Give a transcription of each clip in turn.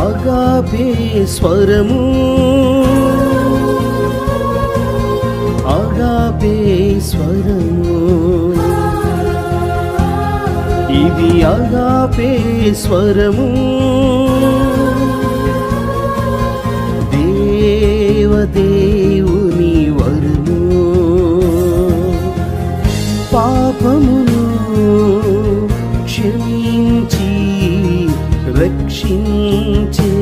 ఆగాపే స్వరము ఆగాపే స్వరము ఇది ఆగాపే స్వరము దేవదేవుని వరము పాపము రక్షించే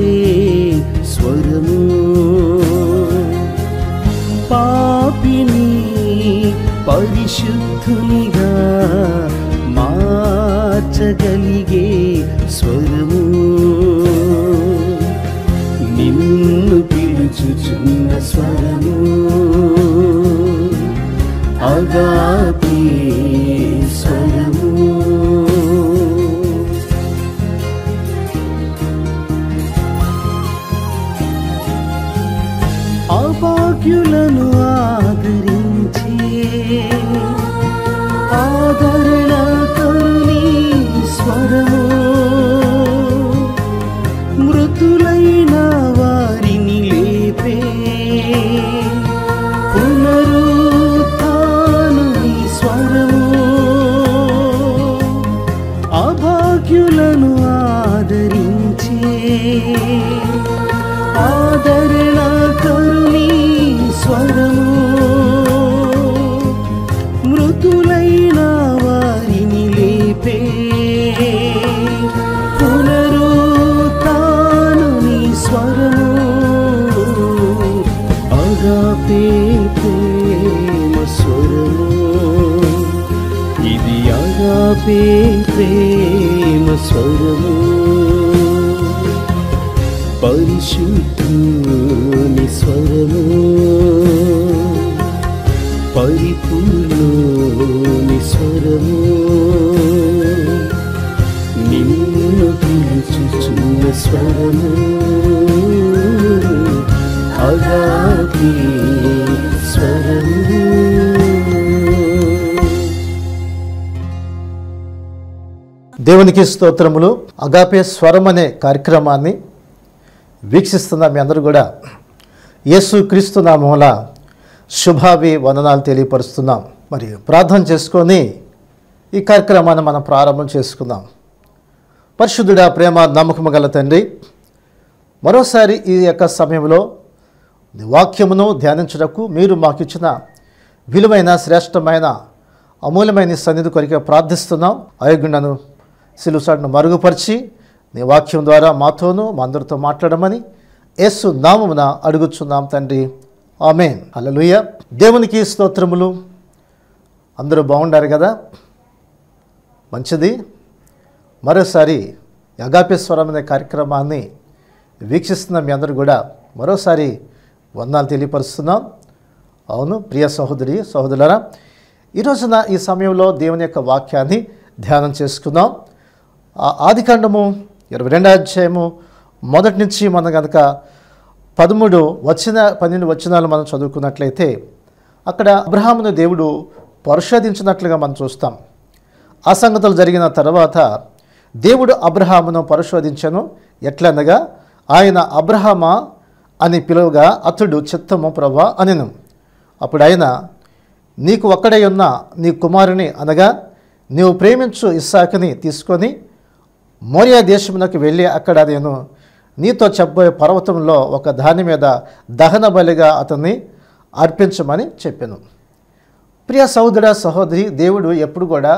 స్వరము పాపిని పరిశుద్ధునిగా మార్చగలిగే స్వరము నిన్ను పిలుచుచున్న స్వరము తెలిపే ప్రేమ స్వరము పరిశుద్ధుని స్వరము పరిపూర్ణోని స్వరము నిన్ను పిలుచుచున్న స్వరము అగాపీ దేవునికి స్తోత్రములు అగాపే స్వరం అనే కార్యక్రమాన్ని వీక్షిస్తున్న మీ అందరూ కూడా యేసు క్రీస్తు నామూల శుభావి వందనాలు తెలియపరుస్తున్నాం మరి ప్రార్థన చేసుకొని ఈ కార్యక్రమాన్ని మనం ప్రారంభం చేసుకుందాం పరిశుద్ధుడా ప్రేమ నమ్మకము గల తండ్రి మరోసారి ఈ యొక్క సమయంలో వాక్యమును ధ్యానించడకు మీరు మాకు ఇచ్చిన విలువైన శ్రేష్టమైన అమూల్యమైన సన్నిధి కొరికే ప్రార్థిస్తున్నాం అయోగ్యుండను సిలుసాటును మరుగుపరిచి నీ వాక్యం ద్వారా మాతోనూ మా అందరితో మాట్లాడమని యేసు నామమున అడుగుచున్నాం తండ్రి ఆమెన్ అలలుయ్య దేవునికి స్తోత్రములు అందరూ బాగుండారు కదా మంచిది మరోసారి యగాపేశ్వరం అనే కార్యక్రమాన్ని వీక్షిస్తున్న మీ అందరూ కూడా మరోసారి వందాలు తెలియపరుస్తున్నాం అవును ప్రియ సహోదరి సహోదరులరా ఈరోజున ఈ సమయంలో దేవుని యొక్క వాక్యాన్ని ధ్యానం చేసుకుందాం ఆదికాండము ఇరవై రెండో అధ్యాయము మొదటి నుంచి మనం కనుక పదమూడు వచ్చిన పన్నెండు వచనాలు మనం చదువుకున్నట్లయితే అక్కడ అబ్రహామును దేవుడు పరిశోధించినట్లుగా మనం చూస్తాం ఆ సంగతులు జరిగిన తర్వాత దేవుడు అబ్రహామును పరిశోధించను ఎట్లనగా ఆయన అబ్రహామ అని పిలువగా అతడు చిత్తము ప్రభా అనెను అప్పుడు ఆయన నీకు ఒక్కడే ఉన్న నీ కుమారుని అనగా నీవు ప్రేమించు ఇస్సాకుని తీసుకొని మోరియా దేశమునకు వెళ్ళి అక్కడ నేను నీతో చెప్పబోయే పర్వతంలో ఒక దాని మీద దహన బలిగా అతన్ని అర్పించమని చెప్పాను ప్రియ సహోదర సహోదరి దేవుడు ఎప్పుడు కూడా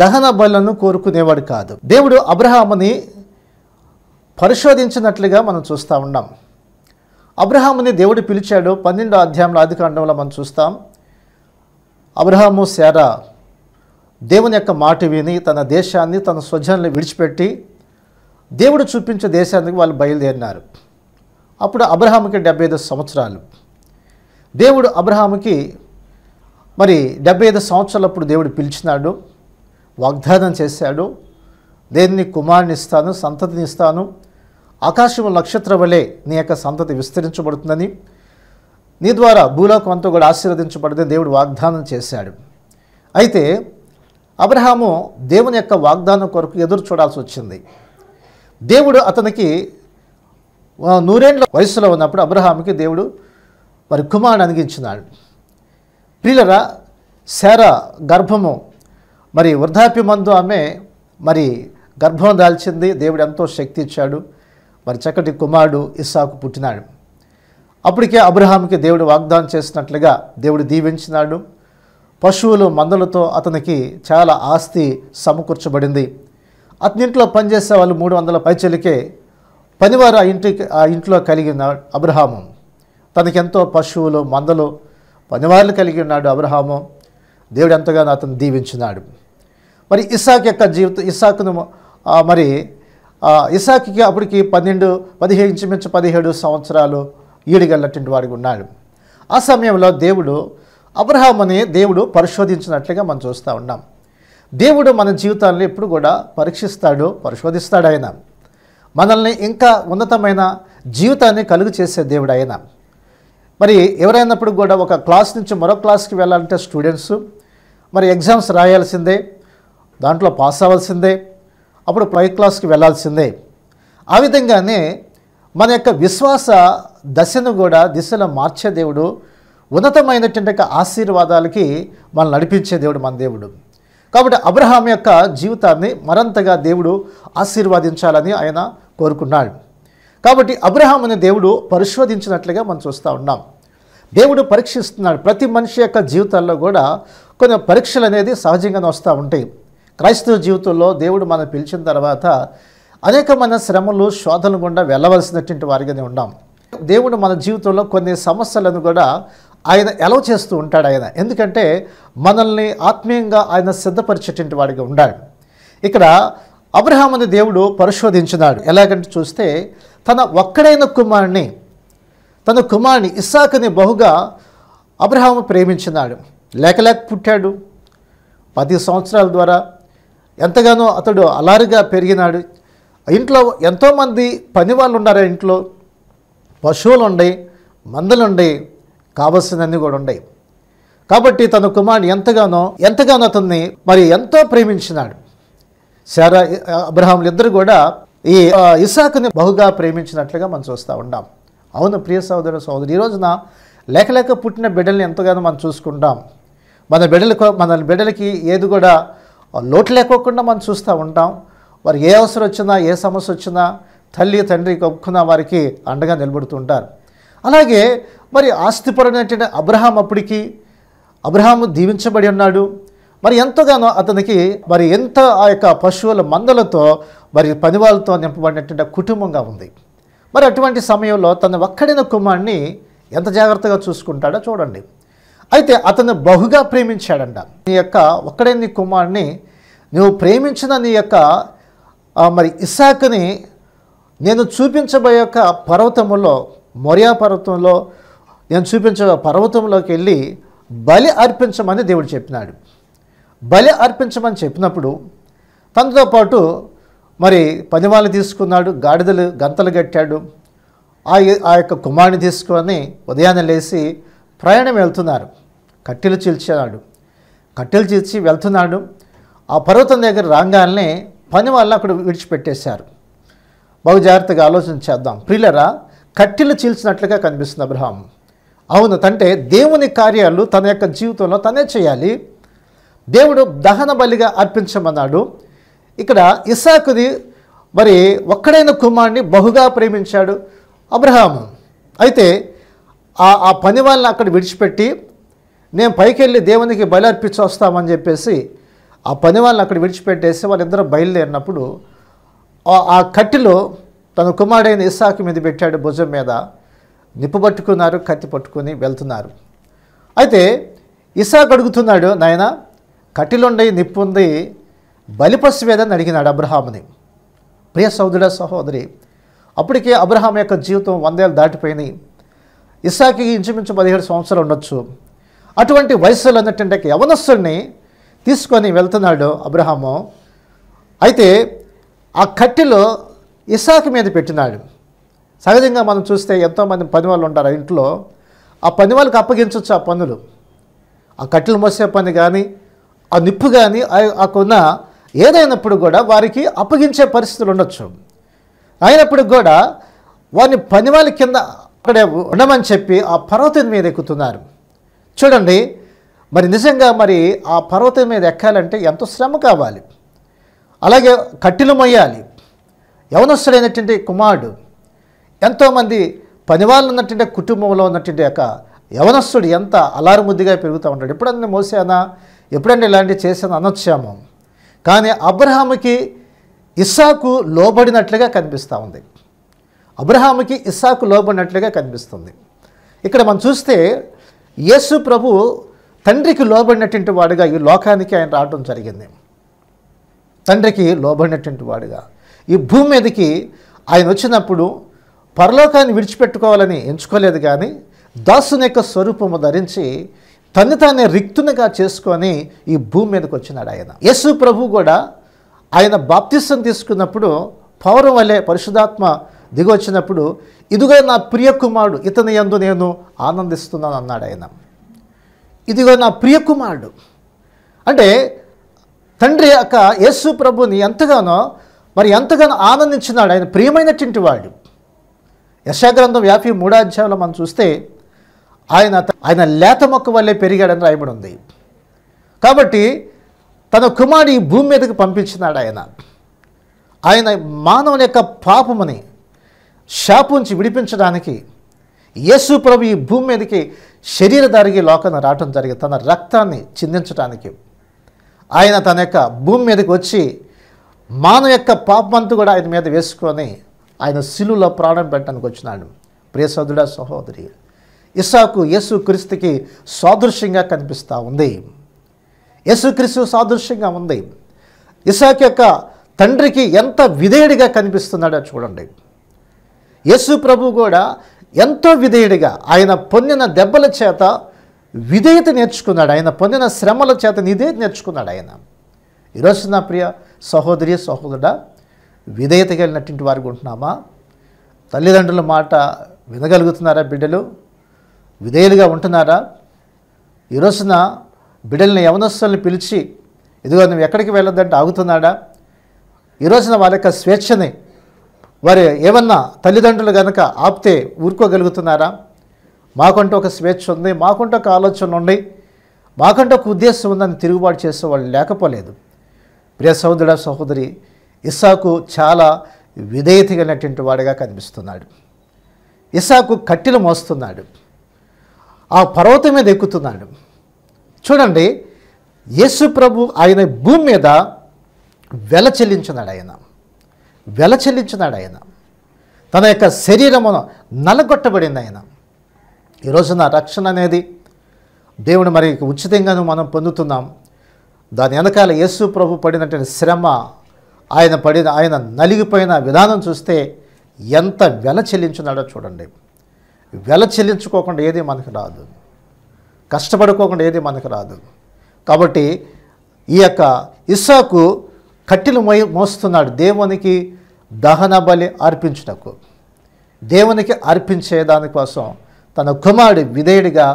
దహన బలను కోరుకునేవాడు కాదు దేవుడు అబ్రహాముని పరిశోధించినట్లుగా మనం చూస్తూ ఉన్నాం అబ్రహాముని దేవుడు పిలిచాడు పన్నెండో అధ్యాయంలో ఆది మనం చూస్తాం అబ్రహాము శారా దేవుని యొక్క మాట విని తన దేశాన్ని తన స్వజనులు విడిచిపెట్టి దేవుడు చూపించే దేశానికి వాళ్ళు బయలుదేరినారు అప్పుడు అబ్రహాంకి డెబ్బై ఐదు సంవత్సరాలు దేవుడు అబ్రహాంకి మరి డెబ్బై ఐదు సంవత్సరాలప్పుడు దేవుడు పిలిచినాడు వాగ్దానం చేశాడు దేన్ని కుమారుని ఇస్తాను సంతతిని ఇస్తాను ఆకాశము నక్షత్ర వలె నీ యొక్క సంతతి విస్తరించబడుతుందని నీ ద్వారా భూలోకం అంతా కూడా ఆశీర్వదించబడితే దేవుడు వాగ్దానం చేశాడు అయితే అబ్రహాము దేవుని యొక్క వాగ్దానం కొరకు ఎదురు చూడాల్సి వచ్చింది దేవుడు అతనికి నూరేండ్ల వయసులో ఉన్నప్పుడు అబ్రహాముకి దేవుడు వారి కుమారుడు అనిగించినాడు పిల్లల శార గర్భము మరి వృద్ధాప్యమందు ఆమె మరి గర్భం దాల్చింది దేవుడు ఎంతో శక్తి ఇచ్చాడు మరి చక్కటి కుమారుడు ఇస్సాకు పుట్టినాడు అప్పటికే అబ్రహాంకి దేవుడు వాగ్దానం చేసినట్లుగా దేవుడు దీవించినాడు పశువులు మందులతో అతనికి చాలా ఆస్తి సమకూర్చబడింది అతనింట్లో పనిచేసే వాళ్ళు మూడు వందల పైచలికే పనివారు ఆ ఇంటికి ఆ ఇంట్లో కలిగిన అబ్రహాము తనకెంతో పశువులు మందలు పనివారులు కలిగి ఉన్నాడు అబ్రహాము దేవుడు ఎంతగానో అతను దీవించినాడు మరి ఇసాక్ యొక్క జీవితం ఇసాకును మరి ఇసాక్కి అప్పటికి పన్నెండు పదిహేను ఇంచుమించు పదిహేడు సంవత్సరాలు ఈడుగల్లటువంటి వాడికి ఉన్నాడు ఆ సమయంలో దేవుడు అనే దేవుడు పరిశోధించినట్లుగా మనం చూస్తూ ఉన్నాం దేవుడు మన జీవితాన్ని ఎప్పుడు కూడా పరీక్షిస్తాడు పరిశోధిస్తాడు ఆయన మనల్ని ఇంకా ఉన్నతమైన జీవితాన్ని కలుగు చేసే దేవుడు ఆయన మరి ఎవరైనప్పుడు కూడా ఒక క్లాస్ నుంచి మరో క్లాస్కి వెళ్ళాలంటే స్టూడెంట్స్ మరి ఎగ్జామ్స్ రాయాల్సిందే దాంట్లో పాస్ అవ్వాల్సిందే అప్పుడు ప్రై క్లాస్కి వెళ్ళాల్సిందే ఆ విధంగానే మన యొక్క విశ్వాస దశను కూడా దిశలో మార్చే దేవుడు ఉన్నతమైనటువంటి ఆశీర్వాదాలకి మనల్ని నడిపించే దేవుడు మన దేవుడు కాబట్టి అబ్రహాం యొక్క జీవితాన్ని మరంతగా దేవుడు ఆశీర్వాదించాలని ఆయన కోరుకున్నాడు కాబట్టి అబ్రహాం అనే దేవుడు పరిశోధించినట్లుగా మనం చూస్తూ ఉన్నాం దేవుడు పరీక్షిస్తున్నాడు ప్రతి మనిషి యొక్క జీవితాల్లో కూడా కొన్ని పరీక్షలు అనేది సహజంగానే వస్తూ ఉంటాయి క్రైస్తవ జీవితంలో దేవుడు మనం పిలిచిన తర్వాత అనేకమైన శ్రమలు శోధనలు గుండా వెళ్ళవలసినటువంటి వారిగానే ఉన్నాం దేవుడు మన జీవితంలో కొన్ని సమస్యలను కూడా ఆయన ఎలా చేస్తూ ఉంటాడు ఆయన ఎందుకంటే మనల్ని ఆత్మీయంగా ఆయన సిద్ధపరిచేటువంటి వాడిగా ఉండాడు ఇక్కడ అబ్రహాం దేవుడు పరిశోధించినాడు ఎలాగంటే చూస్తే తన ఒక్కడైన కుమారుని తన కుమారుని ఇస్సాకని బహుగా అబ్రహాము ప్రేమించినాడు లేక లేక పుట్టాడు పది సంవత్సరాల ద్వారా ఎంతగానో అతడు అలారిగా పెరిగినాడు ఇంట్లో ఎంతోమంది పని వాళ్ళు ఉన్నారు ఇంట్లో పశువులు ఉండే మందలు ఉండే కావలసినన్నీ కూడా ఉన్నాయి కాబట్టి తన కుమారుడు ఎంతగానో ఎంతగానో అతన్ని మరి ఎంతో ప్రేమించినాడు శారా అబ్రహాములు ఇద్దరు కూడా ఈ ఇసాకుని బహుగా ప్రేమించినట్లుగా మనం చూస్తూ ఉన్నాం అవును ప్రియ సహోదరు సోదరు ఈ రోజున లేక లేక పుట్టిన బిడ్డల్ని ఎంతగానో మనం చూసుకుంటాం మన బిడ్డలకు మన బిడ్డలకి ఏది కూడా లోటు లేకోకుండా మనం చూస్తూ ఉంటాం వారికి ఏ అవసరం వచ్చినా ఏ సమస్య వచ్చినా తల్లి తండ్రి కొనుక్కున్న వారికి అండగా నిలబడుతుంటారు అలాగే మరి ఆస్తిపరమైనటువంటి అబ్రహాం అప్పటికి అబ్రహాము దీవించబడి ఉన్నాడు మరి ఎంతగానో అతనికి మరి ఎంత ఆ యొక్క పశువుల మందలతో మరి పనివాళ్ళతో నింపబడినటువంటి కుటుంబంగా ఉంది మరి అటువంటి సమయంలో తన ఒక్కడిన కుమారుణ్ణి ఎంత జాగ్రత్తగా చూసుకుంటాడో చూడండి అయితే అతను బహుగా ప్రేమించాడంట నీ యొక్క ఒక్కడైన కుమారుణ్ణి నువ్వు ప్రేమించిన నీ యొక్క మరి ఇసాకుని నేను చూపించబోయే యొక్క పర్వతములో మొరియా పర్వతంలో నేను చూపించ పర్వతంలోకి వెళ్ళి బలి అర్పించమని దేవుడు చెప్పినాడు బలి అర్పించమని చెప్పినప్పుడు తనతో పాటు మరి పనివాళ్ళు తీసుకున్నాడు గాడిదలు గంతలు కట్టాడు ఆ ఆ యొక్క కుమారుని తీసుకొని ఉదయాన్నే లేచి ప్రయాణం వెళ్తున్నారు కట్టెలు చీల్చినాడు కట్టెలు చీల్చి వెళ్తున్నాడు ఆ పర్వతం దగ్గర రాగానే పని వాళ్ళని అక్కడ విడిచిపెట్టేశారు బహు జాగ్రత్తగా ఆలోచన చేద్దాం ప్రియులరా కట్టెలు చీల్చినట్లుగా కనిపిస్తుంది అబ్రహాం అవును తంటే దేవుని కార్యాలు తన యొక్క జీవితంలో తనే చేయాలి దేవుడు దహన బలిగా అర్పించమన్నాడు ఇక్కడ ఇసాకుది మరి ఒక్కడైన కుమారుని బహుగా ప్రేమించాడు అబ్రహాము అయితే ఆ ఆ పని వాళ్ళని అక్కడ విడిచిపెట్టి నేను పైకి వెళ్ళి దేవునికి అర్పించి వస్తామని చెప్పేసి ఆ పని వాళ్ళని అక్కడ విడిచిపెట్టేసి వాళ్ళిద్దరూ బయలుదేరినప్పుడు ఆ కట్టెలో తన కుమారుడైన ఇస్సాకు మీద పెట్టాడు భుజం మీద నిప్పు పట్టుకున్నారు కత్తి పట్టుకుని వెళ్తున్నారు అయితే ఇసాక్ అడుగుతున్నాడు నాయన నిప్పు నిప్పుంది బలిపశు వేదని అడిగినాడు అబ్రహాముని ప్రియ సౌదుడ సహోదరి అప్పటికే అబ్రహాం యొక్క జీవితం వందేళ్ళు దాటిపోయినాయి ఇసాకి ఇంచుమించు పదిహేడు సంవత్సరాలు ఉండొచ్చు అటువంటి వయసులో ఉన్నట్టు యవనస్సుని తీసుకొని వెళ్తున్నాడు అబ్రహాము అయితే ఆ కట్టెలో ఇసాక్ మీద పెట్టినాడు సహజంగా మనం చూస్తే ఎంతోమంది పని వాళ్ళు ఉంటారు ఆ ఇంట్లో ఆ పని వాళ్ళకి అప్పగించవచ్చు ఆ పనులు ఆ కట్టెలు మోసే పని కానీ ఆ నిప్పు కానీ ఆ కొన్న ఏదైనప్పుడు కూడా వారికి అప్పగించే పరిస్థితులు ఉండొచ్చు అయినప్పుడు కూడా వారిని పని వాళ్ళ కింద అక్కడే ఉండమని చెప్పి ఆ పర్వతం మీద ఎక్కుతున్నారు చూడండి మరి నిజంగా మరి ఆ పర్వతం మీద ఎక్కాలంటే ఎంతో శ్రమ కావాలి అలాగే కట్టెలు మొయ్యాలి యవనస్తుడైనటువంటి కుమారుడు ఎంతోమంది పనివాళ్ళు ఉన్నటువంటి కుటుంబంలో ఉన్నటువంటి యొక్క యవనస్తుడు ఎంత అలారుముద్దిగా పెరుగుతూ ఉంటాడు ఎప్పుడన్నా మోసానా ఎప్పుడన్నా ఇలాంటివి చేశాను అనొచ్చాము కానీ అబ్రహాముకి ఇస్సాకు లోబడినట్లుగా కనిపిస్తూ ఉంది అబ్రహాముకి ఇస్సాకు లోబడినట్లుగా కనిపిస్తుంది ఇక్కడ మనం చూస్తే యేసు ప్రభు తండ్రికి లోబడినటువంటి వాడుగా ఈ లోకానికి ఆయన రావడం జరిగింది తండ్రికి లోబడినటువంటి వాడుగా ఈ భూమి మీదకి ఆయన వచ్చినప్పుడు పరలోకాన్ని విడిచిపెట్టుకోవాలని ఎంచుకోలేదు కానీ దాసుని యొక్క స్వరూపము ధరించి తను తానే రిక్తునిగా చేసుకొని ఈ భూమి మీదకి వచ్చినాడు ఆయన యేసు ప్రభు కూడా ఆయన బాప్తిస్తం తీసుకున్నప్పుడు పౌరం వలె పరిశుధాత్మ దిగొచ్చినప్పుడు ఇదిగో నా ప్రియకుమారుడు ఇతని ఎందు నేను ఆనందిస్తున్నాను అన్నాడు ఆయన ఇదిగో నా ప్రియకుమారుడు అంటే తండ్రి యొక్క యేసు ప్రభుని ఎంతగానో మరి ఎంతగానో ఆనందించినాడు ఆయన ప్రియమైనటువంటి వాడు యశాగ్రంథం యాభై మూడా అధ్యాయంలో మనం చూస్తే ఆయన ఆయన లేత మొక్క వల్లే పెరిగాడని రాయబడి ఉంది కాబట్టి తన కుమారుడు భూమి మీదకి పంపించినాడు ఆయన ఆయన మానవుని యొక్క పాపముని శాపుంచి విడిపించడానికి యేసు ప్రభు ఈ భూమి మీదకి శరీరధారిగి లోకాన్ని రావటం జరిగింది తన రక్తాన్ని చిందించడానికి ఆయన తన యొక్క భూమి మీదకి వచ్చి మాన యొక్క పాపమంతు కూడా ఆయన మీద వేసుకొని ఆయన శిలువులో ప్రాణం పెట్టడానికి వచ్చినాడు ప్రియ సోదరుడ సహోదరి ఇసాకు క్రీస్తుకి సాదృశ్యంగా కనిపిస్తూ ఉంది యేసుక్రీస్తు సాదృశ్యంగా ఉంది ఇసాక్ యొక్క తండ్రికి ఎంత విధేయుడిగా కనిపిస్తున్నాడో చూడండి యేసు ప్రభు కూడా ఎంతో విధేయుడిగా ఆయన పొందిన దెబ్బల చేత విధేయత నేర్చుకున్నాడు ఆయన పొందిన శ్రమల చేత నిధేయత నేర్చుకున్నాడు ఆయన ఈరోజు నా ప్రియ సహోదరి సహోదరుడ విధేయత కలిగినటువంటి వారికి ఉంటున్నామా తల్లిదండ్రుల మాట వినగలుగుతున్నారా బిడ్డలు విధేయులుగా ఉంటున్నారా ఈ రోజున బిడ్డలని యవనస్తుల్ని పిలిచి ఇదిగో నువ్వు ఎక్కడికి వెళ్ళొద్దంటే ఆగుతున్నాడా ఈ రోజున వారి యొక్క స్వేచ్ఛని వారు ఏమన్నా తల్లిదండ్రులు కనుక ఆపితే ఊరుకోగలుగుతున్నారా మాకంటూ ఒక స్వేచ్ఛ ఉంది మాకుంటూ ఒక ఆలోచన ఉంది మాకంటూ ఒక ఉద్దేశం ఉందని తిరుగుబాటు చేసే వాళ్ళు లేకపోలేదు ప్రియ సహోదర సహోదరి ఇస్సాకు చాలా విధేయత కలిగినటువంటి వాడిగా కనిపిస్తున్నాడు ఇస్సాకు కట్టెలు మోస్తున్నాడు ఆ పర్వతం మీద ఎక్కుతున్నాడు చూడండి యేసు ప్రభు ఆయన భూమి మీద వెల చెల్లించున్నాడు ఆయన వెల చెల్లించున్నాడు ఆయన తన యొక్క శరీరమును నలగొట్టబడింది ఆయన ఈరోజున రక్షణ అనేది దేవుడు మరి ఉచితంగాను మనం పొందుతున్నాం దాని వెనకాల యేసు ప్రభు పడినటువంటి శ్రమ ఆయన పడిన ఆయన నలిగిపోయిన విధానం చూస్తే ఎంత వెల చెల్లించున్నాడో చూడండి వెల చెల్లించుకోకుండా ఏది మనకు రాదు కష్టపడుకోకుండా ఏది మనకు రాదు కాబట్టి ఈ యొక్క ఇస్సాకు కట్టెలు మో మోస్తున్నాడు దేవునికి దహన బలి అర్పించుటకు దేవునికి అర్పించే దానికోసం తన కుమారుడు విధేయుడిగా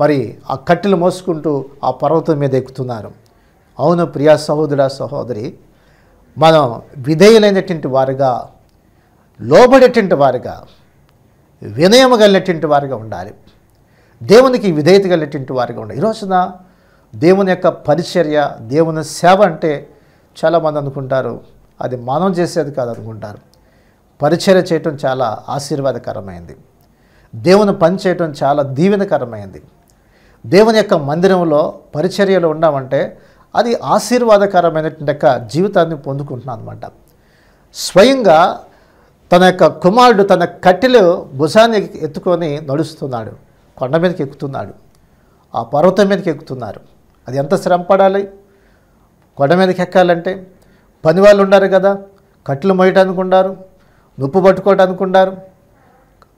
మరి ఆ కట్టెలు మోసుకుంటూ ఆ పర్వతం మీద ఎక్కుతున్నారు అవును ప్రియా సహోదర సహోదరి మనం విధేయులైనటువంటి వారుగా లోబడేటువంటి వారుగా వినయం కలిగినటువంటి వారుగా ఉండాలి దేవునికి విధేయత కలిగినటువంటి వారుగా ఉండాలి ఈ రోజున దేవుని యొక్క పరిచర్య దేవుని సేవ అంటే చాలామంది అనుకుంటారు అది మనం చేసేది కాదు అనుకుంటారు పరిచర్య చేయటం చాలా ఆశీర్వాదకరమైంది దేవుని పని చేయటం చాలా దీవెనకరమైంది దేవుని యొక్క మందిరంలో పరిచర్యలు ఉన్నామంటే అది ఆశీర్వాదకరమైనటువంటి యొక్క జీవితాన్ని పొందుకుంటున్నాను అనమాట స్వయంగా తన యొక్క కుమారుడు తన కట్టెలు భుజాన్ని ఎత్తుకొని నడుస్తున్నాడు కొండ మీదకి ఎక్కుతున్నాడు ఆ పర్వతం మీదకి ఎక్కుతున్నారు అది ఎంత శ్రమ పడాలి కొండ మీదకి ఎక్కాలంటే పని వాళ్ళు ఉన్నారు కదా కట్టెలు మోయటానికి ఉండారు నొప్పు పట్టుకోవటానికి ఉండారు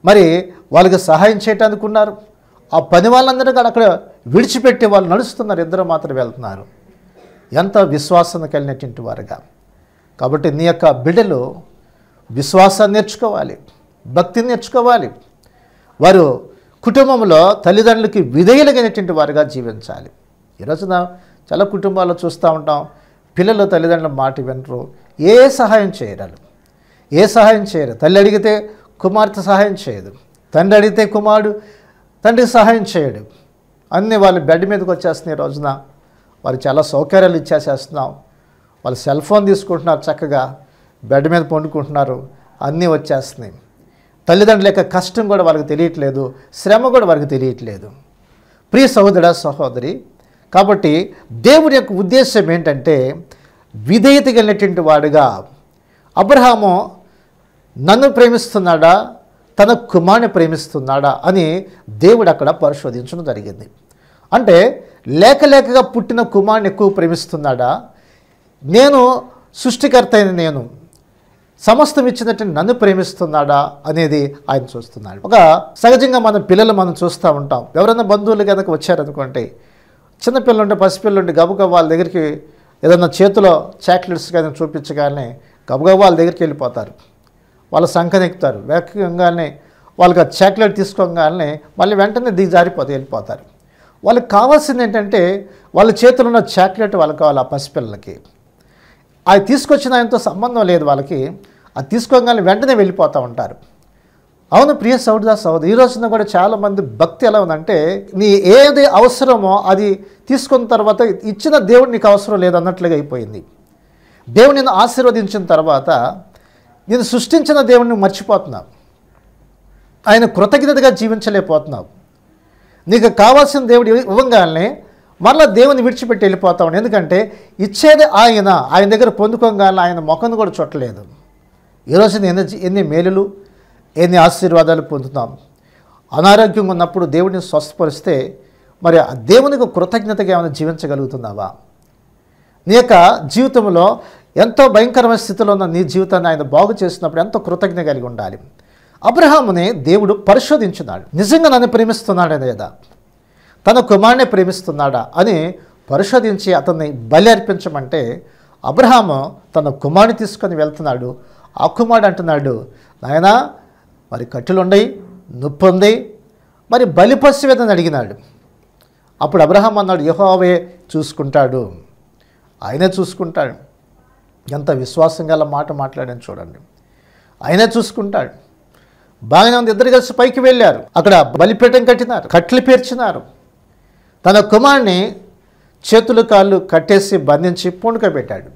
మరి వాళ్ళకి సహాయం చేయటానికి ఉన్నారు ఆ పని వాళ్ళందరూ అక్కడ విడిచిపెట్టి వాళ్ళు నడుస్తున్నారు ఇద్దరు మాత్రం వెళ్తున్నారు ఎంత విశ్వాసం కలిగినటువంటి వారుగా కాబట్టి నీ యొక్క బిడ్డలు విశ్వాసాన్ని నేర్చుకోవాలి భక్తిని నేర్చుకోవాలి వారు కుటుంబంలో తల్లిదండ్రులకి విధేయులైనటువంటి వారుగా జీవించాలి ఈరోజున చాలా కుటుంబాల్లో చూస్తూ ఉంటాం పిల్లలు తల్లిదండ్రుల మాట వినరు ఏ సహాయం చేయరాలు ఏ సహాయం చేయరు తల్లి అడిగితే కుమార్తె సహాయం చేయదు తండ్రి అడిగితే కుమారుడు తండ్రికి సహాయం చేయడు అన్నీ వాళ్ళు బెడ్ మీదకి వచ్చేస్తున్నాయి రోజున వారికి చాలా సౌకర్యాలు ఇచ్చేసేస్తున్నాం వాళ్ళు సెల్ ఫోన్ తీసుకుంటున్నారు చక్కగా బెడ్ మీద పండుకుంటున్నారు అన్నీ వచ్చేస్తున్నాయి తల్లిదండ్రుల యొక్క కష్టం కూడా వాళ్ళకి తెలియట్లేదు శ్రమ కూడా వాళ్ళకి తెలియట్లేదు ప్రియ సహోదర సహోదరి కాబట్టి దేవుడి యొక్క ఉద్దేశం ఏంటంటే విధేయత కలిగినటువంటి వాడుగా అబ్రహాము నన్ను ప్రేమిస్తున్నాడా తన కుమారుని ప్రేమిస్తున్నాడా అని దేవుడు అక్కడ పరిశోధించడం జరిగింది అంటే లేకగా పుట్టిన కుమారుని ఎక్కువ ప్రేమిస్తున్నాడా నేను సృష్టికర్త అయిన నేను సమస్తం ఇచ్చినట్టు నన్ను ప్రేమిస్తున్నాడా అనేది ఆయన చూస్తున్నాడు ఒక సహజంగా మన పిల్లలు మనం చూస్తూ ఉంటాం ఎవరైనా బంధువులు కనుక వచ్చారనుకోండి చిన్నపిల్లలు ఉంటే పసిపిల్లలు ఉంటే గబుగా వాళ్ళ దగ్గరికి ఏదన్నా చేతిలో చాక్లెట్స్ కానీ చూపించగానే గబుగా వాళ్ళ దగ్గరికి వెళ్ళిపోతారు వాళ్ళ సంకనెక్కుతారు వేగంగానే వాళ్ళకి ఆ చాక్లెట్ తీసుకోగానే మళ్ళీ వెంటనే దిగి జారిపోతే వెళ్ళిపోతారు వాళ్ళకి కావాల్సింది ఏంటంటే వాళ్ళ చేతులు ఉన్న చాక్లెట్ వాళ్ళకి కావాలి ఆ పసిపిల్లలకి అది తీసుకొచ్చిన ఆయనతో సంబంధం లేదు వాళ్ళకి అది తీసుకోగానే వెంటనే వెళ్ళిపోతూ ఉంటారు అవును ప్రియ సౌడిదాస్ సౌద్ ఈ రోజున కూడా చాలామంది భక్తి ఎలా ఉందంటే నీ ఏది అవసరమో అది తీసుకున్న తర్వాత ఇచ్చిన దేవుడు నీకు అవసరం లేదన్నట్లుగా అయిపోయింది దేవుడు నేను ఆశీర్వదించిన తర్వాత నేను సృష్టించిన దేవుడిని మర్చిపోతున్నావు ఆయన కృతజ్ఞతగా జీవించలేకపోతున్నావు నీకు కావాల్సిన దేవుడు ఇవ్వంగానే మళ్ళీ దేవుని విడిచిపెట్టి వెళ్ళిపోతామని ఎందుకంటే ఇచ్చేది ఆయన ఆయన దగ్గర పొందుకోగానే ఆయన ముఖం కూడా చుట్టలేదు ఈరోజు ఎన్ని ఎన్ని మేలులు ఎన్ని ఆశీర్వాదాలు పొందుతాం అనారోగ్యం ఉన్నప్పుడు దేవుడిని స్వస్థపరిస్తే మరి ఆ దేవునికి కృతజ్ఞతగా ఏమైనా జీవించగలుగుతున్నావా నీ యొక్క జీవితంలో ఎంతో భయంకరమైన స్థితిలో ఉన్న నీ జీవితాన్ని ఆయన బాగు చేసినప్పుడు ఎంతో కృతజ్ఞత కలిగి ఉండాలి అబ్రహాముని దేవుడు పరిశోధించున్నాడు నిజంగా నన్ను ప్రేమిస్తున్నాడా లేదా తన కుమారుని ప్రేమిస్తున్నాడా అని పరిశోధించి అతన్ని బలి అర్పించమంటే అబ్రహాము తన కుమారుని తీసుకొని వెళ్తున్నాడు ఆ కుమారుడు అంటున్నాడు నాయనా మరి కట్టెలుండయి నొప్పి ఉంది మరి బలి పశువేదని అడిగినాడు అప్పుడు అబ్రహాం అన్నాడు యహోవే చూసుకుంటాడు ఆయనే చూసుకుంటాడు ఎంత విశ్వాసం గల మాట మాట్లాడాను చూడండి ఆయనే చూసుకుంటాడు బాగానే ఉంది ఇద్దరు కలిసి పైకి వెళ్ళారు అక్కడ బలిపీఠం కట్టినారు కట్లు పేర్చినారు తన కుమారుని చేతులు కాళ్ళు కట్టేసి బంధించి పెట్టాడు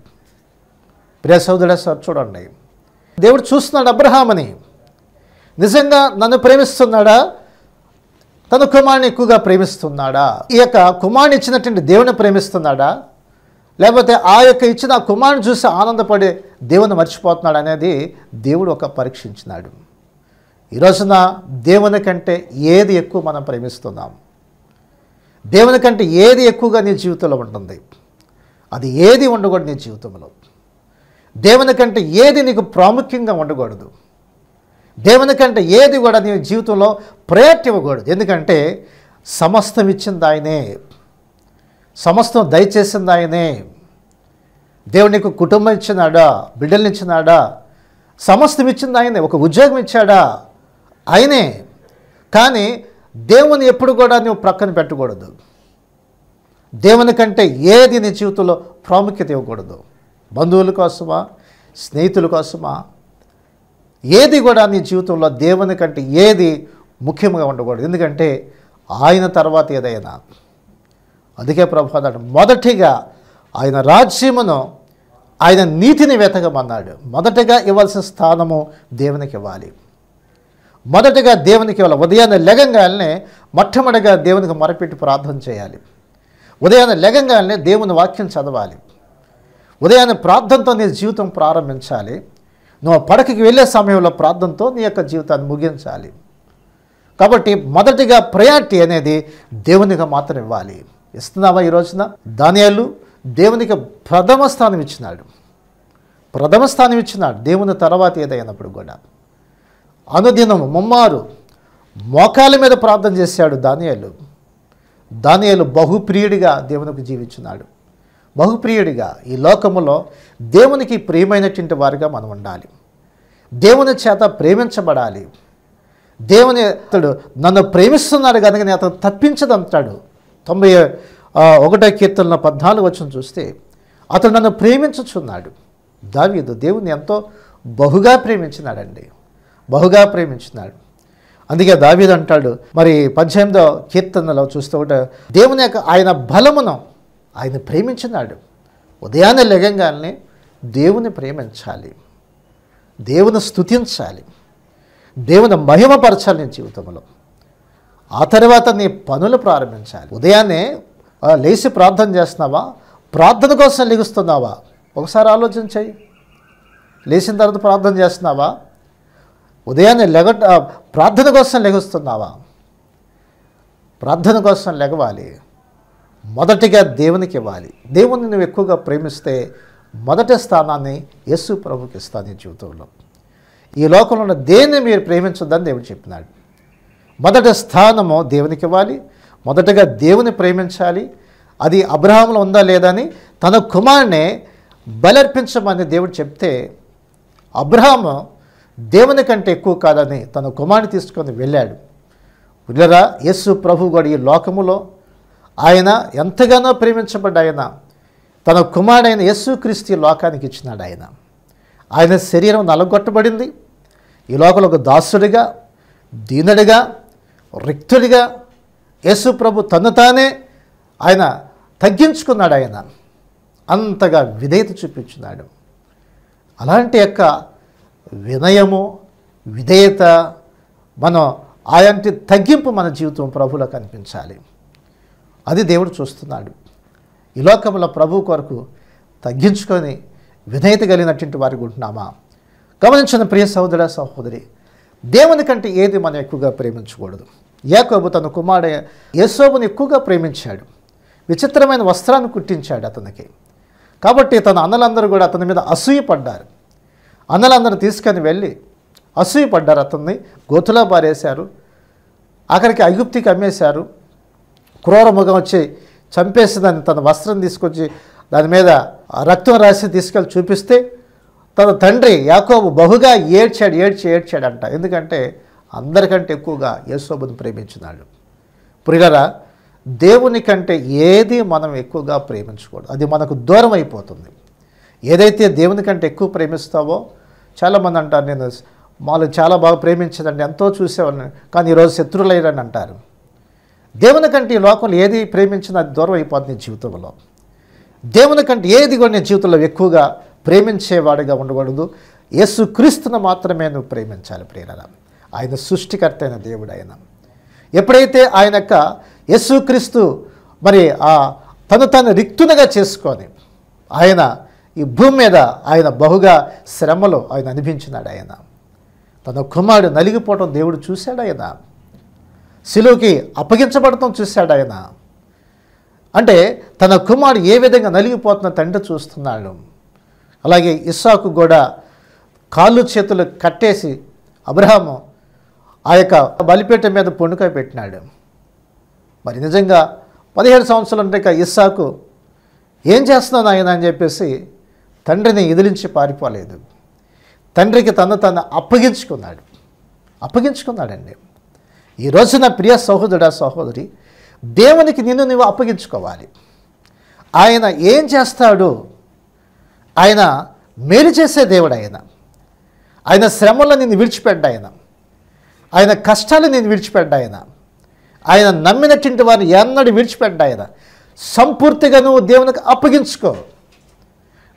ప్రియ సోదరుడ సార్ చూడండి దేవుడు చూస్తున్నాడు అబ్రహామని నిజంగా నన్ను ప్రేమిస్తున్నాడా తన కుమారుని ఎక్కువగా ప్రేమిస్తున్నాడా ఈ యొక్క కుమారుని ఇచ్చినటువంటి దేవుని ప్రేమిస్తున్నాడా లేకపోతే ఆ యొక్క ఇచ్చిన కుమారుని చూసి ఆనందపడే దేవుని మర్చిపోతున్నాడు అనేది దేవుడు ఒక పరీక్షించినాడు ఈ రోజున దేవుని కంటే ఏది ఎక్కువ మనం ప్రేమిస్తున్నాం దేవుని కంటే ఏది ఎక్కువగా నీ జీవితంలో ఉంటుంది అది ఏది ఉండకూడదు నీ జీవితంలో దేవుని కంటే ఏది నీకు ప్రాముఖ్యంగా ఉండకూడదు దేవుని కంటే ఏది కూడా నీ జీవితంలో ప్రయారిటీ ఇవ్వకూడదు ఎందుకంటే సమస్తం ఇచ్చింది ఆయనే సమస్తం దయచేసింది ఆయనే దేవుడు నీకు కుటుంబం ఇచ్చినాడా బిడ్డలు ఇచ్చినాడా సమస్తం ఇచ్చింది ఆయనే ఒక ఉద్యోగం ఇచ్చాడా ఆయనే కానీ దేవుని ఎప్పుడు కూడా నువ్వు ప్రక్కన పెట్టకూడదు దేవుని కంటే ఏది నీ జీవితంలో ప్రాముఖ్యత ఇవ్వకూడదు బంధువుల కోసమా స్నేహితుల కోసమా ఏది కూడా నీ జీవితంలో దేవుని కంటే ఏది ముఖ్యంగా ఉండకూడదు ఎందుకంటే ఆయన తర్వాత ఏదైనా అందుకే ప్రభా మొదటిగా ఆయన రాజ్యమును ఆయన నీతిని వెతకమన్నాడు మొదటగా ఇవ్వాల్సిన స్థానము దేవునికి ఇవ్వాలి మొదటగా దేవునికి వాళ్ళ ఉదయాన్నే లెగంగానే మొట్టమొదటిగా దేవునికి మొరపెట్టి ప్రార్థన చేయాలి ఉదయాన్నే లెగంగానే దేవుని వాక్యం చదవాలి ఉదయాన్నే ప్రార్థనతో నీ జీవితం ప్రారంభించాలి నువ్వు పడకకి వెళ్ళే సమయంలో ప్రార్థనతో నీ యొక్క జీవితాన్ని ముగించాలి కాబట్టి మొదటిగా ప్రయారిటీ అనేది దేవునికి మాత్రం ఇవ్వాలి ఇస్తున్నావా ఈ రోజున దానియాలు దేవునికి ప్రథమ స్థానం ఇచ్చినాడు ప్రథమ స్థానం ఇచ్చినాడు దేవుని తర్వాత ఏదైనప్పుడు కూడా అనుదినము ముమ్మారు మోకాల మీద ప్రార్థన చేశాడు దానియాలు దానియాలు బహుప్రియుడిగా దేవునికి జీవించున్నాడు బహుప్రియుడిగా ఈ లోకములో దేవునికి ప్రియమైనటువంటి వారిగా మనం ఉండాలి దేవుని చేత ప్రేమించబడాలి దేవుని అతడు నన్ను ప్రేమిస్తున్నాడు కనుక నేను అతను తప్పించదంటాడు తొంభై ఒకటో కీర్తనలో పద్నాలుగు వచ్చిన చూస్తే అతడు నన్ను ప్రేమించుచున్నాడు దావీదు దేవుని ఎంతో బహుగా ప్రేమించినాడండి బహుగా ప్రేమించున్నాడు అందుకే దావీదు అంటాడు మరి పద్దెనిమిదో కీర్తనలో చూస్తూ ఉంటే దేవుని యొక్క ఆయన బలమును ఆయన ప్రేమించినాడు ఉదయాన్నే లెగంగానే దేవుని ప్రేమించాలి దేవుని స్థుతించాలి దేవుని మహిమపరచాలి నీ జీవితంలో ఆ తర్వాత నీ పనులు ప్రారంభించాలి ఉదయాన్నే లేచి ప్రార్థన చేస్తున్నావా ప్రార్థన కోసం లిగుస్తున్నావా ఒకసారి ఆలోచించాయి లేచిన తర్వాత ప్రార్థన చేస్తున్నావా ఉదయాన్నే లెగ ప్రార్థన కోసం లెగుస్తున్నావా ప్రార్థన కోసం లెగవాలి మొదటిగా దేవునికి ఇవ్వాలి దేవుని నువ్వు ఎక్కువగా ప్రేమిస్తే మొదటి స్థానాన్ని యస్సు ప్రభుకి ఇస్తాను నీ జీవితంలో ఈ లోకంలో ఉన్న దేన్ని మీరు ప్రేమించొద్దని దేవుడు చెప్పినాడు మొదటి స్థానము దేవునికి ఇవ్వాలి మొదటగా దేవుని ప్రేమించాలి అది అబ్రహాంలో ఉందా లేదా అని తన కుమారునే బలర్పించమని దేవుడు చెప్తే అబ్రహాము దేవుని కంటే ఎక్కువ కాదని తన కుమారుని తీసుకొని వెళ్ళాడు ఉల్లరా యేసు ప్రభు గడు ఈ లోకములో ఆయన ఎంతగానో ప్రేమించబడ్డ ఆయన తన కుమారుడైన క్రీస్తు లోకానికి ఇచ్చినాడు ఆయన ఆయన శరీరం నలగొట్టబడింది ఈ లోకంలో ఒక దాసుడిగా దీనుడిగా రిక్తుడిగా యేసు ప్రభు తను తానే ఆయన తగ్గించుకున్నాడు ఆయన అంతగా విధేయత చూపించినాడు అలాంటి యొక్క వినయము విధేయత మనం ఆయంటి తగ్గింపు మన జీవితం ప్రభులో కనిపించాలి అది దేవుడు చూస్తున్నాడు ఈ లోకంలో ప్రభు కొరకు తగ్గించుకొని విధేయత కలిగినటువంటి వారికి ఉంటున్నామా గమనించిన ప్రియ సహోదర సహోదరి దేవుని కంటే ఏది మనం ఎక్కువగా ప్రేమించకూడదు ఏకోబు తన కుమారుడు యశోబుని ఎక్కువగా ప్రేమించాడు విచిత్రమైన వస్త్రాన్ని కుట్టించాడు అతనికి కాబట్టి తన అన్నలందరూ కూడా అతని మీద అసూయపడ్డారు అందరందరూ తీసుకొని వెళ్ళి అసూయ పడ్డారు అతన్ని గోతులో పారేశారు అక్కడికి అయుప్తికి అమ్మేశారు క్రూరముఖం వచ్చి చంపేసి దాన్ని తన వస్త్రం తీసుకొచ్చి దాని మీద రక్తం రాసి తీసుకెళ్ళి చూపిస్తే తన తండ్రి యాకోబు బహుగా ఏడ్చాడు ఏడ్చి ఏడ్చాడంట ఎందుకంటే అందరికంటే ఎక్కువగా యశోబుని ప్రేమించినాడు ప్రియులరా దేవుని కంటే ఏది మనం ఎక్కువగా ప్రేమించకూడదు అది మనకు దూరం అయిపోతుంది ఏదైతే దేవుని కంటే ఎక్కువ ప్రేమిస్తావో చాలామంది అంటారు నేను వాళ్ళు చాలా బాగా ప్రేమించదండి ఎంతో చూసేవాడిని కానీ ఈరోజు శత్రులైరని అంటారు దేవుని కంటే ఈ లోకంలో ఏది ప్రేమించినా అది దూరం అయిపోతుంది జీవితంలో దేవుని కంటే ఏది కూడా నీ జీవితంలో ఎక్కువగా ప్రేమించేవాడిగా ఉండకూడదు యేసుక్రీస్తును మాత్రమే నువ్వు ప్రేమించాలి ప్రేరణ ఆయన సృష్టికర్త అయిన దేవుడు ఆయన ఎప్పుడైతే ఆయన యొక్క యేసుక్రీస్తు మరి ఆ తను తను రిక్తునగా చేసుకొని ఆయన ఈ భూమి మీద ఆయన బహుగా శ్రమలు ఆయన అనిపించినాడు ఆయన తన కుమారుడు నలిగిపోవటం దేవుడు చూశాడు ఆయన శిలువుకి అప్పగించబడటం చూశాడు ఆయన అంటే తన కుమారుడు ఏ విధంగా నలిగిపోతున్న తండ్రి చూస్తున్నాడు అలాగే ఇస్సాకు కూడా కాళ్ళు చేతులు కట్టేసి అబ్రహాము ఆ యొక్క బలిపేట మీద పొండుకాయ పెట్టినాడు మరి నిజంగా పదిహేడు సంవత్సరాలు అంటే ఇస్సాకు ఏం చేస్తున్నాను ఆయన అని చెప్పేసి తండ్రిని ఎదిరించి పారిపోలేదు తండ్రికి తను తను అప్పగించుకున్నాడు అప్పగించుకున్నాడండి ఈరోజు నా ప్రియ సహోదరుడు సహోదరి దేవునికి నిన్ను నువ్వు అప్పగించుకోవాలి ఆయన ఏం చేస్తాడు ఆయన మేలు చేసే దేవుడు ఆయన ఆయన శ్రమలో నిన్ను విడిచిపెట్ట ఆయన ఆయన కష్టాలు నేను విడిచిపెట్ట ఆయన ఆయన నమ్మినట్టింటి వారిని ఎన్నడూ విడిచిపెట్ట ఆయన సంపూర్తిగా నువ్వు దేవునికి అప్పగించుకో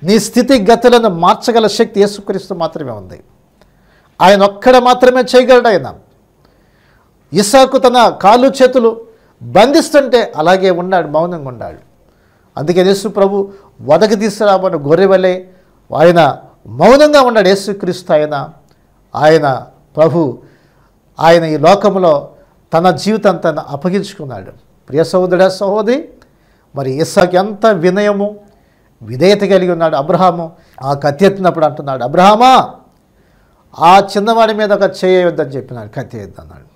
నీ స్థితిగతులను మార్చగల శక్తి యేసుక్రీస్తు మాత్రమే ఉంది ఆయన ఒక్కడ మాత్రమే చేయగలడు ఆయన ఇసాకు తన కాళ్ళు చేతులు బంధిస్తుంటే అలాగే ఉన్నాడు మౌనంగా ఉన్నాడు అందుకే యేసు ప్రభు వదకి తీసుకురామని గొర్రెవలే ఆయన మౌనంగా ఉన్నాడు యేసుక్రీస్తు ఆయన ఆయన ప్రభు ఆయన ఈ లోకంలో తన జీవితం తను అప్పగించుకున్నాడు ప్రియ సహోదరుడ సహోది మరి ఇసాకి ఎంత వినయము విధేయత కలిగి ఉన్నాడు అబ్రహాము ఆ కత్తి ఎత్తినప్పుడు అంటున్నాడు అబ్రహామా ఆ చిన్నవాడి మీద ఒక చేయవద్దని చెప్పినాడు కత్తి అన్నాడు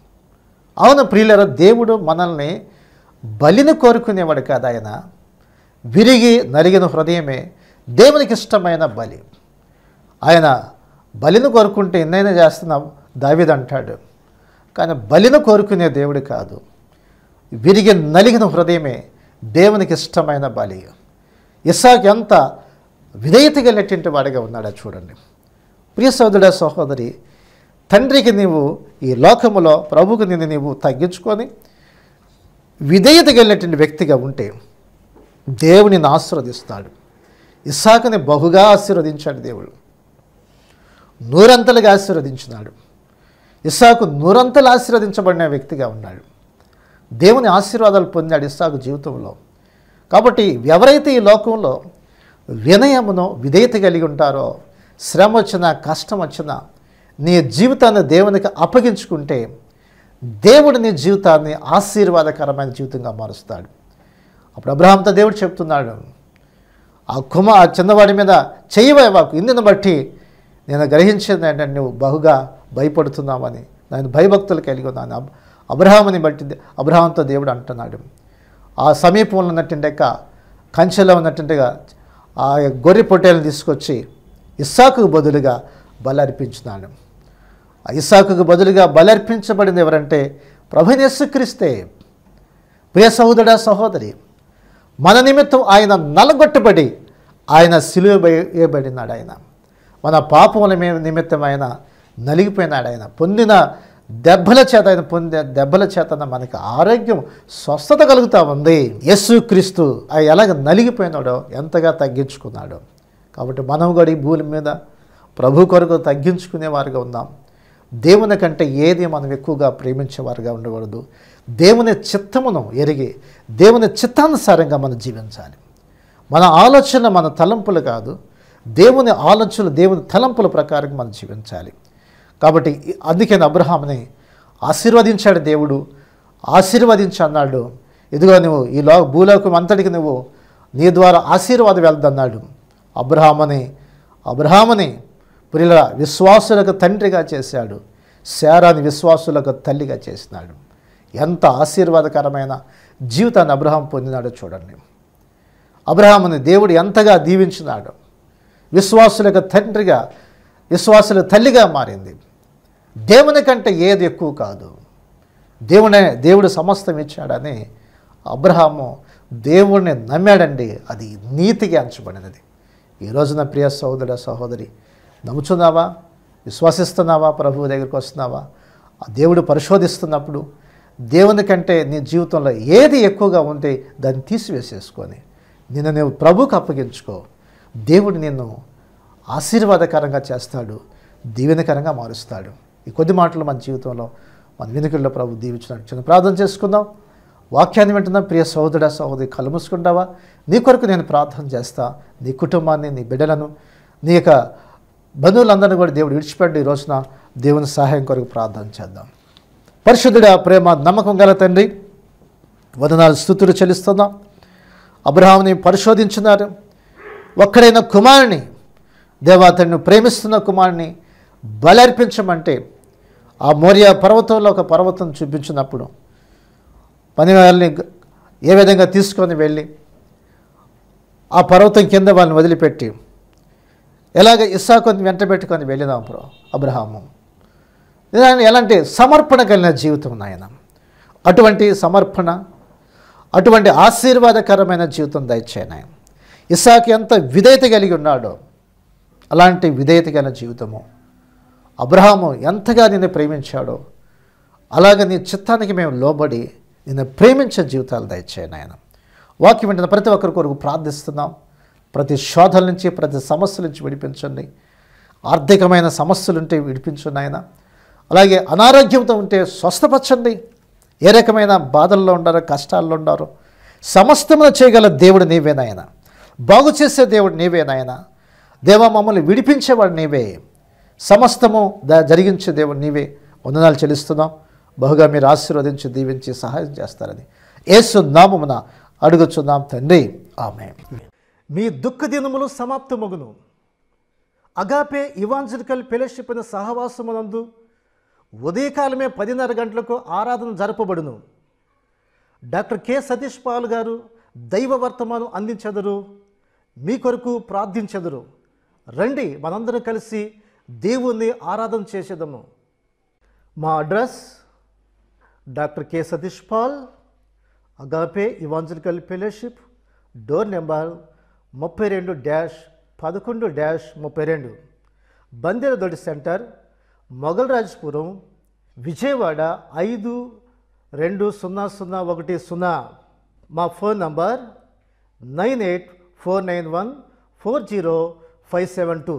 అవును ప్రియులర దేవుడు మనల్ని బలిని కోరుకునేవాడు కాదు ఆయన విరిగి నలిగిన హృదయమే దేవునికి ఇష్టమైన బలి ఆయన బలిని కోరుకుంటే ఎన్నైనా చేస్తున్నాం దావిదంటాడు అంటాడు కానీ బలిని కోరుకునే దేవుడు కాదు విరిగి నలిగిన హృదయమే దేవునికి ఇష్టమైన బలి ఇస్సాక్ ఎంత విధేయత కలిగినటువంటి వాడిగా ఉన్నాడా చూడండి ప్రియ సోదరుడ సహోదరి తండ్రికి నీవు ఈ లోకములో ప్రభుకు నిన్ను నీవు తగ్గించుకొని విధేయత కలిగినటువంటి వ్యక్తిగా ఉంటే దేవునిని ఆశీర్వదిస్తాడు ఇస్సాకుని బహుగా ఆశీర్వదించాడు దేవుడు నూరంతలుగా ఆశీర్వదించినాడు ఇస్సాకు నూరంతలు ఆశీర్వదించబడిన వ్యక్తిగా ఉన్నాడు దేవుని ఆశీర్వాదాలు పొందాడు ఇస్సాకు జీవితంలో కాబట్టి ఎవరైతే ఈ లోకంలో వినయమును విధేయత కలిగి ఉంటారో శ్రమ వచ్చినా కష్టం వచ్చినా నీ జీవితాన్ని దేవునికి అప్పగించుకుంటే దేవుడు నీ జీవితాన్ని ఆశీర్వాదకరమైన జీవితంగా మారుస్తాడు అప్పుడు అబ్రహాంతో దేవుడు చెప్తున్నాడు ఆ కుమ ఆ చిన్నవాడి మీద చేయవాకు ఇందును బట్టి నేను గ్రహించింది ఏంటంటే నువ్వు బహుగా భయపడుతున్నావని నేను భయభక్తులు కలిగి ఉన్నాను అబ్రహాముని బట్టి అబ్రహాంతో దేవుడు అంటున్నాడు ఆ సమీపంలో ఉన్నట్టుండక కంచెలో ఉన్నట్టుండగా ఆ గొర్రె పొట్టేలను తీసుకొచ్చి ఇస్సాకు బదులుగా బలర్పించినాను ఆ ఇస్సాకు బదులుగా బలర్పించబడింది అర్పించబడింది ఎవరంటే ప్రభునేసుక్రీస్తే ప్రియ సహోదర సహోదరి మన నిమిత్తం ఆయన నలగొట్టబడి ఆయన సిలువ వేయబడినాడు ఆయన మన పాపముల నిమిత్తం ఆయన నలిగిపోయినాడు ఆయన పొందిన దెబ్బల చేత ఆయన పొందే దెబ్బల చేత మనకి ఆరోగ్యం స్వస్థత కలుగుతూ ఉంది క్రీస్తు ఆ ఎలాగ నలిగిపోయినాడో ఎంతగా తగ్గించుకున్నాడు కాబట్టి మనం కూడా ఈ భూమి మీద ప్రభు కొరకు తగ్గించుకునేవారుగా ఉన్నాం దేవుని కంటే ఏది మనం ఎక్కువగా ప్రేమించేవారుగా ఉండకూడదు దేవుని చిత్తమును ఎరిగి దేవుని చిత్తానుసారంగా మనం జీవించాలి మన ఆలోచన మన తలంపులు కాదు దేవుని ఆలోచనలు దేవుని తలంపుల ప్రకారం మనం జీవించాలి కాబట్టి అందుకని అబ్రహాంని ఆశీర్వదించాడు దేవుడు ఆశీర్వదించి అన్నాడు ఇదిగో నువ్వు ఈ లో భూలోకం అంతటికి నువ్వు నీ ద్వారా ఆశీర్వాదం వెళ్దన్నాడు అబ్రహామని అబ్రహామని పిల్లల విశ్వాసులకు తండ్రిగా చేశాడు శారాని విశ్వాసులకు తల్లిగా చేసినాడు ఎంత ఆశీర్వాదకరమైన జీవితాన్ని అబ్రహాం పొందినాడో చూడండి అబ్రహాముని దేవుడు ఎంతగా దీవించినాడు విశ్వాసులకు తండ్రిగా విశ్వాసుల తల్లిగా మారింది దేవుని కంటే ఏది ఎక్కువ కాదు దేవుడే దేవుడు సమస్తం ఇచ్చాడని అబ్రహాము దేవుడిని నమ్మాడండి అది నీతికి అంచబడినది ఈ రోజున ప్రియ సహోదర సహోదరి నమ్ముచున్నావా విశ్వసిస్తున్నావా ప్రభువు దగ్గరికి వస్తున్నావా ఆ దేవుడు పరిశోధిస్తున్నప్పుడు దేవుని కంటే నీ జీవితంలో ఏది ఎక్కువగా ఉంటే దాన్ని తీసివేసేసుకొని నిన్ను నువ్వు ప్రభుకు అప్పగించుకో దేవుడు నిన్ను ఆశీర్వాదకరంగా చేస్తాడు దీవెనకరంగా మారుస్తాడు ఈ కొద్ది మాటలు మన జీవితంలో మన వెనుకల్లో ప్రభు దీవించినట్టు చిన్న ప్రార్థన చేసుకుందాం వాక్యాన్ని వింటున్నాం ప్రియ సహోదర సహోదరి కలుముసుకుంటావా నీ కొరకు నేను ప్రార్థన చేస్తా నీ కుటుంబాన్ని నీ బిడ్డలను నీ యొక్క బంధువులందరినీ కూడా దేవుడు విడిచిపెట్టి ఈ రోజున దేవుని సహాయం కొరకు ప్రార్థన చేద్దాం పరిశుద్ధుడ ప్రేమ నమ్మకం గల తండ్రి వదనాలు స్థుతులు చెల్లిస్తున్నాం అబ్రహాంని పరిశోధించినారు ఒక్కడైన కుమారుని దేవాతను ప్రేమిస్తున్న కుమారుని బలర్పించమంటే ఆ మౌర్య పర్వతంలో ఒక పర్వతం చూపించినప్పుడు పనివారిని ఏ విధంగా తీసుకొని వెళ్ళి ఆ పర్వతం కింద వాళ్ళని వదిలిపెట్టి ఎలాగ ఇస్సాకుని వెంట పెట్టుకొని వెళ్ళినాం బ్రో అబ్రహాము ఎలాంటి సమర్పణ కలిగిన జీవితం నాయన అటువంటి సమర్పణ అటువంటి ఆశీర్వాదకరమైన జీవితం దయచేనాయన ఇస్సాకు ఎంత విధేయత కలిగి ఉన్నాడో అలాంటి విధేయత కలిగిన జీవితము అబ్రహాము ఎంతగా నిన్ను ప్రేమించాడో అలాగ నీ చిత్తానికి మేము లోబడి నిన్ను ప్రేమించే జీవితాలు దయచేయను ఆయన వాక్యం వెంటనే ప్రతి ఒక్కరి కొరకు ప్రార్థిస్తున్నాం ప్రతి శోధల నుంచి ప్రతి సమస్యల నుంచి విడిపించండి ఆర్థికమైన సమస్యలు ఉంటే విడిపించండి ఆయన అలాగే అనారోగ్యంతో ఉంటే స్వస్థపరచండి ఏ రకమైన బాధల్లో ఉండారో కష్టాల్లో ఉండారో సమస్తమును చేయగల దేవుడు నీవేనాయన బాగు చేసే దేవుడు నీవేనాయన దేవ మమ్మల్ని విడిపించేవాడు నీవే సమస్తము జరిగించే దేవుడు నీవే వందనాలు చెల్లిస్తున్నాం బహుగా మీరు ఆశీర్వదించి దీవించి సహాయం చేస్తారని ఏసు నామమున అడుగుచున్నాం తండ్రి ఆమె మీ దుఃఖ దినములు సమాప్తమగును అగాపే ఇవాంజలికల్ పిలషిపిన సహవాసమునందు ఉదయకాలమే పదిన్నర గంటలకు ఆరాధన జరపబడును డాక్టర్ కె సతీష్ పాల్ గారు దైవ వర్తమానం అందించెదరు మీ కొరకు ప్రార్థించెదరు రండి మనందరం కలిసి దేవుణ్ణి ఆరాధన చేసేదము మా address doctor K Satish Paul Agape Evangelical Fellowship door number ముప్పై రెండు డ్యాష్ పదకొండు డ్యాష్ ముప్పై రెండు బందెలదొడి సెంటర్ మొఘల్ విజయవాడ ఐదు రెండు సున్నా సున్నా ఒకటి సున్నా మా phone number nine eight four nine one four zero five seven two